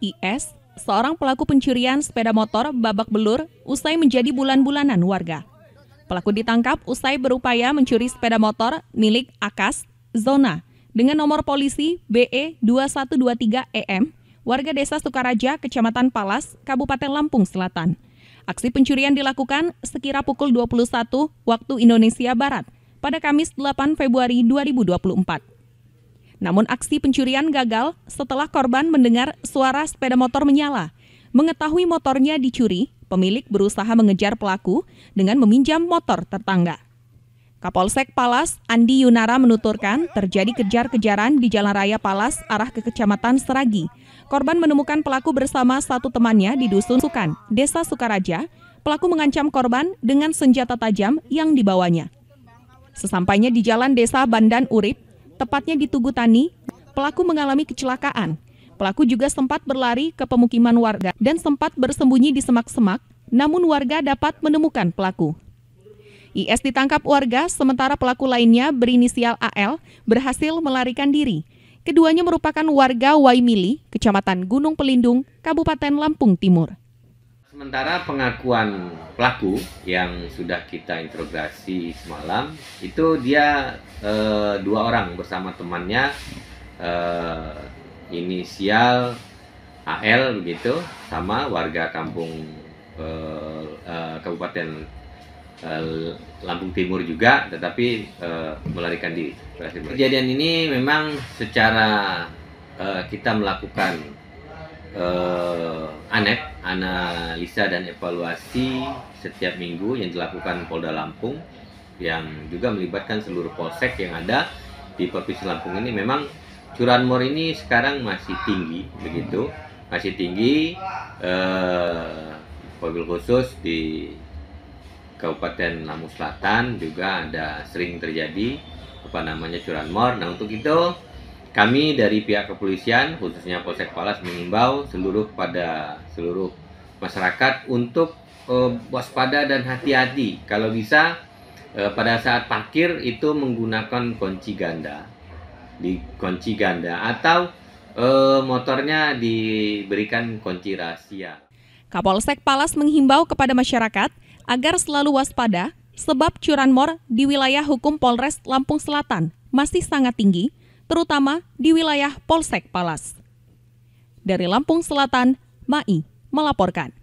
IS, seorang pelaku pencurian sepeda motor babak belur usai menjadi bulan-bulanan warga. Pelaku ditangkap usai berupaya mencuri sepeda motor milik Akas Zona dengan nomor polisi BE 2123 EM warga desa Sukaraja, Kecamatan Palas, Kabupaten Lampung Selatan. Aksi pencurian dilakukan sekira pukul 21 waktu Indonesia Barat pada Kamis 8 Februari 2024. Namun aksi pencurian gagal setelah korban mendengar suara sepeda motor menyala. Mengetahui motornya dicuri, pemilik berusaha mengejar pelaku dengan meminjam motor tetangga. Kapolsek Palas, Andi Yunara menuturkan terjadi kejar-kejaran di Jalan Raya Palas arah ke Kecamatan Seragi. Korban menemukan pelaku bersama satu temannya di Dusun Sukan, Desa Sukaraja. Pelaku mengancam korban dengan senjata tajam yang dibawanya. Sesampainya di Jalan Desa Bandan Urip, tepatnya di Tugu Tani, pelaku mengalami kecelakaan. Pelaku juga sempat berlari ke pemukiman warga dan sempat bersembunyi di semak-semak, namun warga dapat menemukan pelaku. IS ditangkap warga, sementara pelaku lainnya berinisial AL berhasil melarikan diri. Keduanya merupakan warga Waimili, Kecamatan Gunung Pelindung, Kabupaten Lampung Timur. Sementara pengakuan pelaku yang sudah kita interogasi semalam itu dia e, dua orang bersama temannya e, inisial AL begitu sama warga kampung e, e, Kabupaten e, Lampung Timur juga tetapi e, melarikan diri. Kejadian ini memang secara e, kita melakukan e, analisa dan evaluasi setiap minggu yang dilakukan Polda Lampung yang juga melibatkan seluruh polsek yang ada di Provinsi Lampung ini memang curanmor ini sekarang masih tinggi begitu masih tinggi eh, mobil khusus di Kabupaten Lampung Selatan juga ada sering terjadi apa namanya curanmor nah untuk itu kami dari pihak kepolisian, khususnya Polsek Palas mengimbau seluruh pada seluruh masyarakat untuk uh, waspada dan hati-hati. Kalau bisa uh, pada saat parkir itu menggunakan kunci ganda, di kunci ganda atau uh, motornya diberikan kunci rahasia. Kapolsek Palas menghimbau kepada masyarakat agar selalu waspada sebab curanmor di wilayah hukum Polres Lampung Selatan masih sangat tinggi terutama di wilayah Polsek Palas. Dari Lampung Selatan, Mai melaporkan.